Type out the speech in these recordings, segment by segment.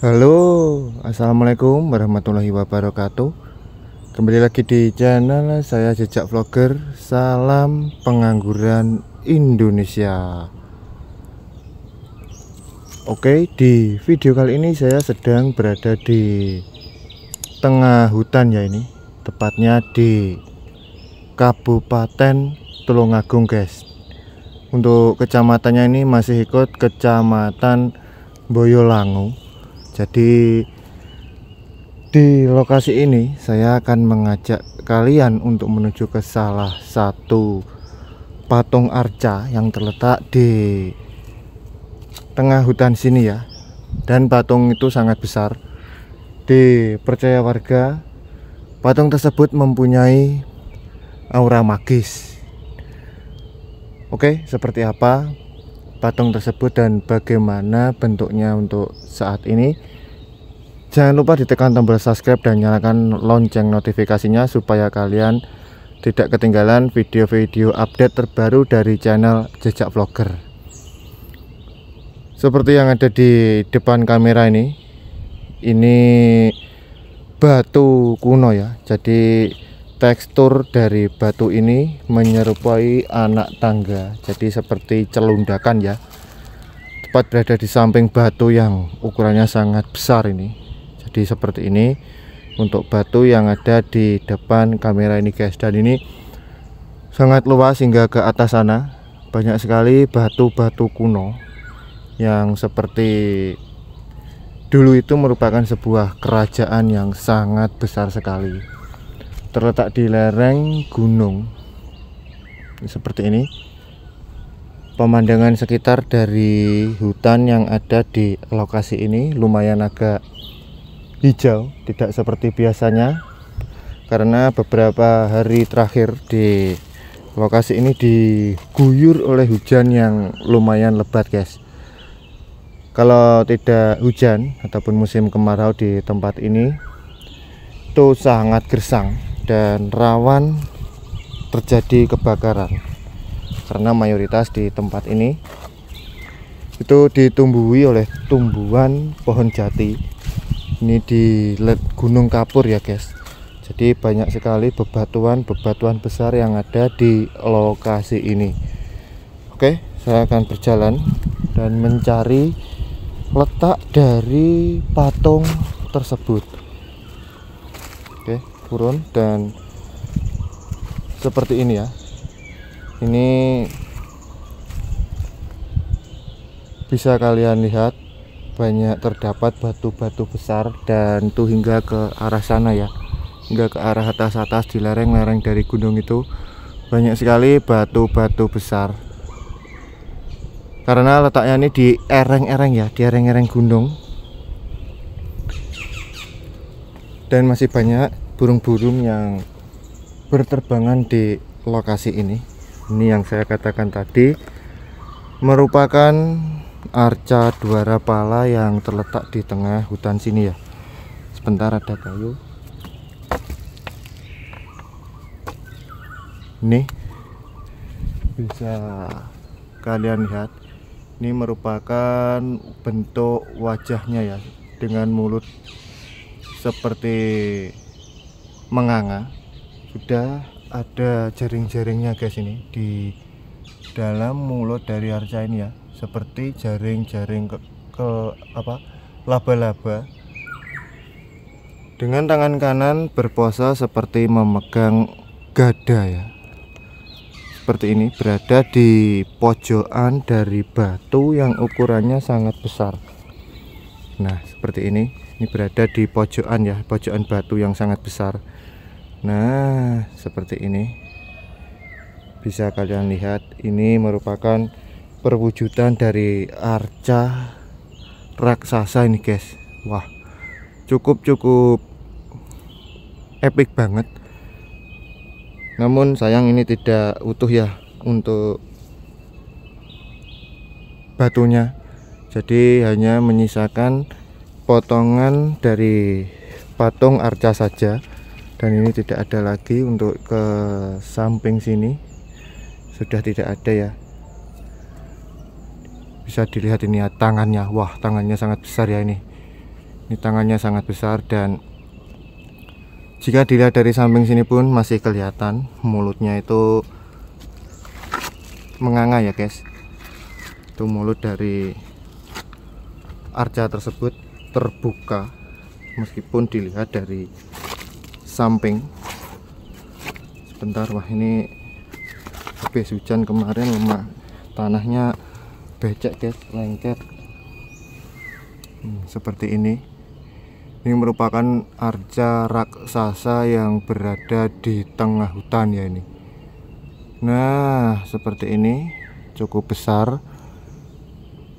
Halo, assalamualaikum warahmatullahi wabarakatuh. Kembali lagi di channel saya jejak vlogger. Salam pengangguran Indonesia. Oke, di video kali ini saya sedang berada di tengah hutan ya ini, tepatnya di Kabupaten Tulungagung, guys. Untuk kecamatannya ini masih ikut kecamatan Boyolangu jadi di lokasi ini saya akan mengajak kalian untuk menuju ke salah satu patung arca yang terletak di tengah hutan sini ya dan patung itu sangat besar dipercaya warga patung tersebut mempunyai aura magis oke seperti apa patung tersebut dan bagaimana bentuknya untuk saat ini Jangan lupa ditekan tombol subscribe dan nyalakan lonceng notifikasinya supaya kalian tidak ketinggalan video-video update terbaru dari channel Jejak Vlogger. Seperti yang ada di depan kamera ini, ini batu kuno ya. Jadi tekstur dari batu ini menyerupai anak tangga. Jadi seperti celundakan ya. Tepat berada di samping batu yang ukurannya sangat besar ini jadi seperti ini untuk batu yang ada di depan kamera ini guys dan ini sangat luas hingga ke atas sana banyak sekali batu-batu kuno yang seperti dulu itu merupakan sebuah kerajaan yang sangat besar sekali terletak di lereng gunung seperti ini pemandangan sekitar dari hutan yang ada di lokasi ini lumayan agak hijau tidak seperti biasanya karena beberapa hari terakhir di lokasi ini diguyur oleh hujan yang lumayan lebat guys kalau tidak hujan ataupun musim kemarau di tempat ini itu sangat gersang dan rawan terjadi kebakaran karena mayoritas di tempat ini itu ditumbuhi oleh tumbuhan pohon jati ini di Gunung Kapur ya guys jadi banyak sekali bebatuan-bebatuan besar yang ada di lokasi ini oke saya akan berjalan dan mencari letak dari patung tersebut oke turun dan seperti ini ya ini bisa kalian lihat banyak terdapat batu-batu besar dan tuh hingga ke arah sana ya hingga ke arah atas-atas di lereng-lereng dari gunung itu banyak sekali batu-batu besar karena letaknya ini di ereng-ereng ya di ereng-ereng gunung dan masih banyak burung-burung yang berterbangan di lokasi ini ini yang saya katakan tadi merupakan arca duara Pala yang terletak di tengah hutan sini ya sebentar ada kayu ini bisa kalian lihat ini merupakan bentuk wajahnya ya dengan mulut seperti menganga sudah ada jaring-jaringnya guys ini di dalam mulut dari arca ini ya seperti jaring-jaring ke, ke apa laba-laba dengan tangan kanan berpose seperti memegang gada ya seperti ini berada di pojokan dari batu yang ukurannya sangat besar nah seperti ini ini berada di pojokan ya pojokan batu yang sangat besar nah seperti ini bisa kalian lihat ini merupakan perwujudan dari arca raksasa ini guys wah cukup cukup epic banget namun sayang ini tidak utuh ya untuk batunya jadi hanya menyisakan potongan dari patung arca saja dan ini tidak ada lagi untuk ke samping sini sudah tidak ada ya bisa dilihat ini ya tangannya wah tangannya sangat besar ya ini ini tangannya sangat besar dan jika dilihat dari samping sini pun masih kelihatan mulutnya itu menganga ya guys itu mulut dari arca tersebut terbuka meskipun dilihat dari samping sebentar wah ini habis hujan kemarin lemah tanahnya becek guys lengket hmm, seperti ini ini merupakan arca raksasa yang berada di tengah hutan ya ini nah seperti ini cukup besar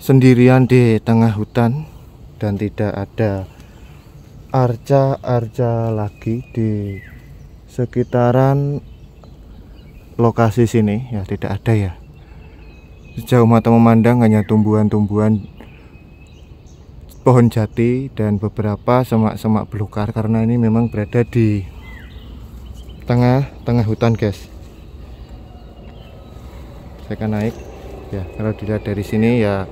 sendirian di tengah hutan dan tidak ada arca-arca lagi di sekitaran lokasi sini ya tidak ada ya Sejauh mata memandang hanya tumbuhan-tumbuhan pohon jati dan beberapa semak-semak belukar karena ini memang berada di tengah-tengah hutan guys saya akan naik ya kalau dilihat dari sini ya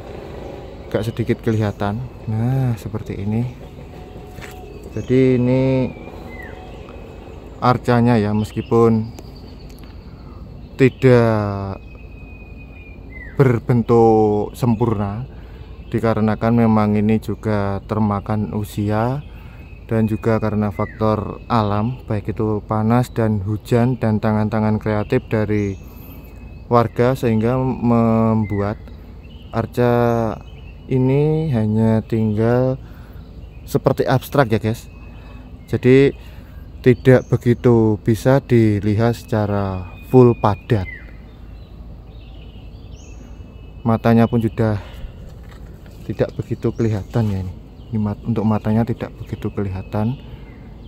agak sedikit kelihatan nah seperti ini jadi ini arcanya ya meskipun tidak berbentuk sempurna dikarenakan memang ini juga termakan usia dan juga karena faktor alam baik itu panas dan hujan dan tangan-tangan kreatif dari warga sehingga membuat arca ini hanya tinggal seperti abstrak ya guys jadi tidak begitu bisa dilihat secara full padat matanya pun sudah tidak begitu kelihatan ya ini, ini mat, untuk matanya tidak begitu kelihatan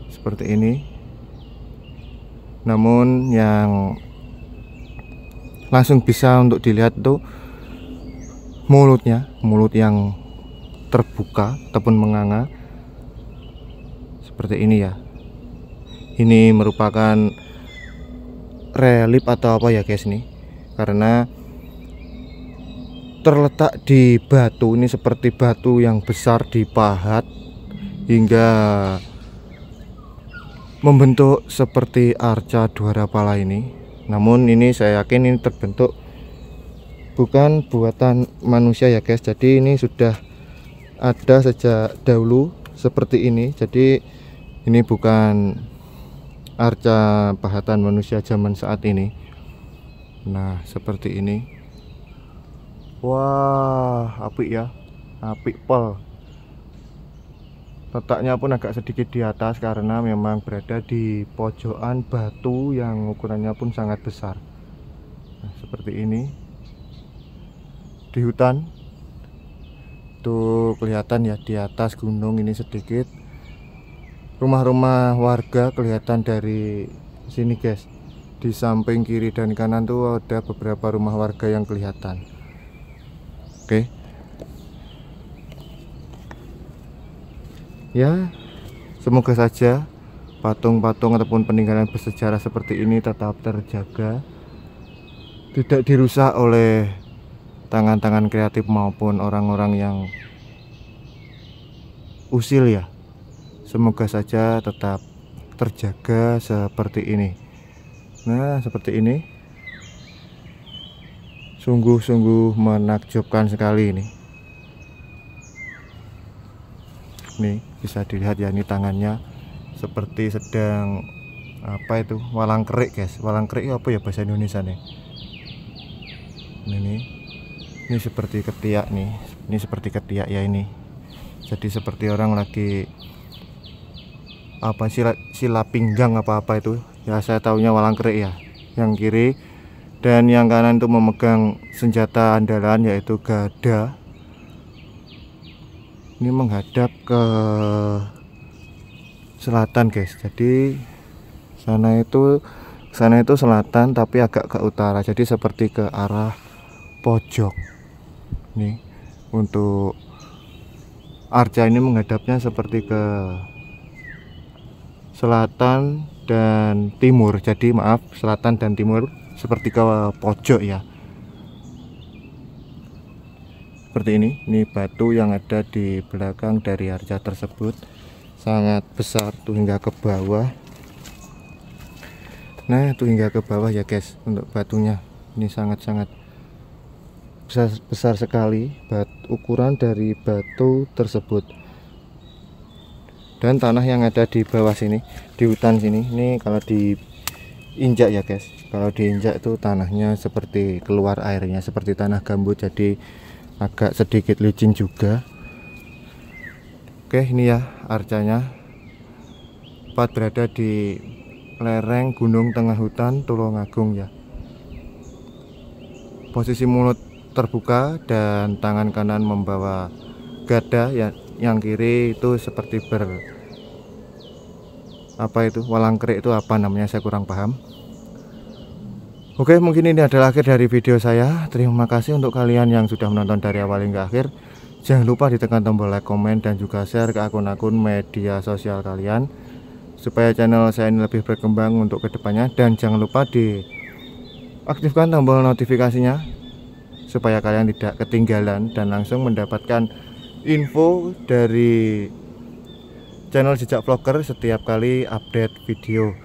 seperti ini namun yang langsung bisa untuk dilihat tuh mulutnya mulut yang terbuka ataupun menganga seperti ini ya ini merupakan relief atau apa ya guys nih karena terletak di batu ini seperti batu yang besar dipahat hingga membentuk seperti arca dua pala ini namun ini saya yakin ini terbentuk bukan buatan manusia ya guys jadi ini sudah ada sejak dahulu seperti ini jadi ini bukan arca pahatan manusia zaman saat ini nah seperti ini Wah, apik ya. Apik pol. Letaknya pun agak sedikit di atas karena memang berada di pojokan batu yang ukurannya pun sangat besar. Nah, seperti ini. Di hutan. Tuh kelihatan ya di atas gunung ini sedikit. Rumah-rumah warga kelihatan dari sini, guys. Di samping kiri dan kanan tuh ada beberapa rumah warga yang kelihatan oke okay. ya semoga saja patung-patung ataupun peninggalan bersejarah seperti ini tetap terjaga tidak dirusak oleh tangan-tangan kreatif maupun orang-orang yang usil ya semoga saja tetap terjaga seperti ini nah seperti ini sungguh-sungguh menakjubkan sekali ini nih bisa dilihat ya ini tangannya seperti sedang apa itu walang kerik guys walang kerik apa ya bahasa Indonesia nih ini ini seperti ketiak nih ini seperti ketiak ya ini jadi seperti orang lagi apa sila sila pinggang apa apa itu ya saya tahunya walang kerik ya yang kiri dan yang kanan itu memegang senjata andalan yaitu gada ini menghadap ke selatan guys jadi sana itu sana itu selatan tapi agak ke utara jadi seperti ke arah pojok nih untuk arca ini menghadapnya seperti ke selatan dan timur jadi maaf selatan dan timur seperti ke pojok ya seperti ini ini batu yang ada di belakang dari arca tersebut sangat besar tuh hingga ke bawah nah tuh hingga ke bawah ya guys untuk batunya ini sangat-sangat besar, besar sekali bat, ukuran dari batu tersebut dan tanah yang ada di bawah sini di hutan sini ini kalau di injak ya guys kalau diinjak itu tanahnya seperti keluar airnya seperti tanah gambut jadi agak sedikit licin juga oke ini ya arcanya tempat berada di lereng gunung tengah hutan Tulungagung ya posisi mulut terbuka dan tangan kanan membawa gada ya yang kiri itu seperti ber apa itu walang kerik itu apa namanya saya kurang paham Oke mungkin ini adalah akhir dari video saya Terima kasih untuk kalian yang sudah menonton dari awal hingga akhir Jangan lupa ditekan tombol like, komen, dan juga share ke akun-akun media sosial kalian Supaya channel saya ini lebih berkembang untuk kedepannya Dan jangan lupa diaktifkan tombol notifikasinya Supaya kalian tidak ketinggalan dan langsung mendapatkan info dari channel jejak vlogger setiap kali update video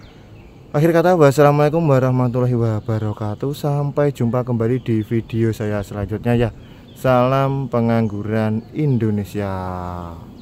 Akhir kata, wassalamualaikum warahmatullahi wabarakatuh. Sampai jumpa kembali di video saya selanjutnya ya. Salam pengangguran Indonesia.